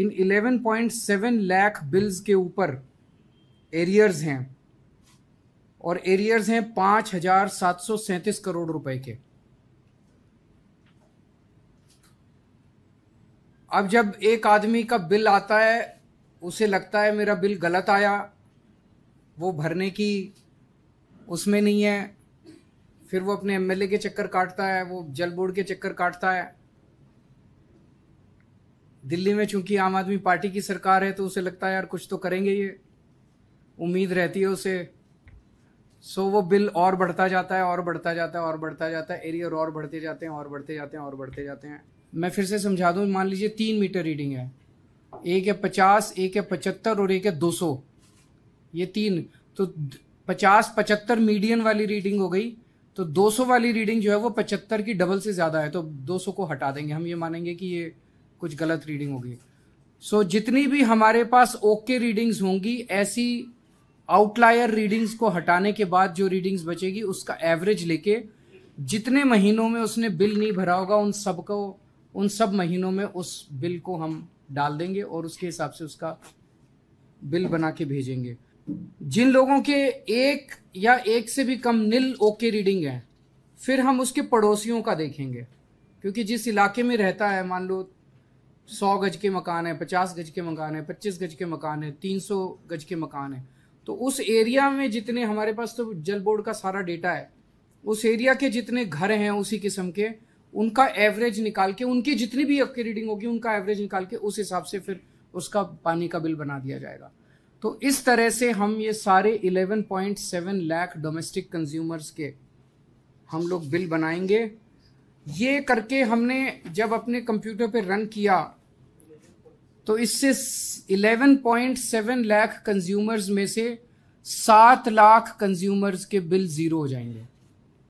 इन 11.7 lakh bills के ऊपर arrears हैं और एरियर्स हैं पाँच हजार सात सौ सैंतीस करोड़ रुपए के अब जब एक आदमी का बिल आता है उसे लगता है मेरा बिल गलत आया वो भरने की उसमें नहीं है फिर वो अपने एमएलए के चक्कर काटता है वो जल बोर्ड के चक्कर काटता है दिल्ली में चूंकि आम आदमी पार्टी की सरकार है तो उसे लगता है यार कुछ तो करेंगे ये उम्मीद रहती है उसे सो वो बिल और बढ़ता जाता है और बढ़ता जाता है और बढ़ता जाता है एरियर और बढ़ते जाते हैं और बढ़ते जाते हैं और बढ़ते जाते हैं मैं फिर से समझा दूँ मान लीजिए तीन मीटर रीडिंग है एक है पचास एक है पचहत्तर और एक है दो सौ ये तीन तो पचास पचहत्तर मीडियम वाली रीडिंग हो गई तो दो सौ वाली रीडिंग जो है वो पचहत्तर की डबल से ज़्यादा है तो दो सौ को हटा देंगे हम ये मानेंगे कि ये कुछ गलत रीडिंग होगी सो so, जितनी भी हमारे पास ओके okay रीडिंग्स होंगी ऐसी आउटलायर रीडिंग्स को हटाने के बाद जो रीडिंग्स बचेगी उसका एवरेज लेके जितने महीनों में उसने बिल नहीं भरा होगा उन सब को उन सब महीनों में उस बिल को हम डाल देंगे और उसके हिसाब से उसका बिल बना के भेजेंगे जिन लोगों के एक या एक से भी कम नील ओके रीडिंग है फिर हम उसके पड़ोसियों का देखेंगे क्योंकि जिस इलाके में रहता है मान लो सौ गज के मकान है पचास गज के मकान है पच्चीस गज के मकान है तीन सौ गज के मकान है तो उस एरिया में जितने हमारे पास तो जल बोर्ड का सारा डेटा है उस एरिया के जितने घर हैं उसी किस्म के उनका एवरेज निकाल के उनकी जितनी भी आपकी रीडिंग होगी उनका एवरेज निकाल के उस हिसाब से फिर उसका पानी का बिल बना दिया जाएगा तो इस तरह से हम ये सारे 11.7 लाख डोमेस्टिक कंज्यूमर्स के हम लोग बिल बनाएंगे ये करके हमने जब अपने कंप्यूटर पे रन किया तो इससे 11.7 लाख कंज्यूमर्स में से सात लाख कंज्यूमर्स के बिल ज़ीरो हो जाएंगे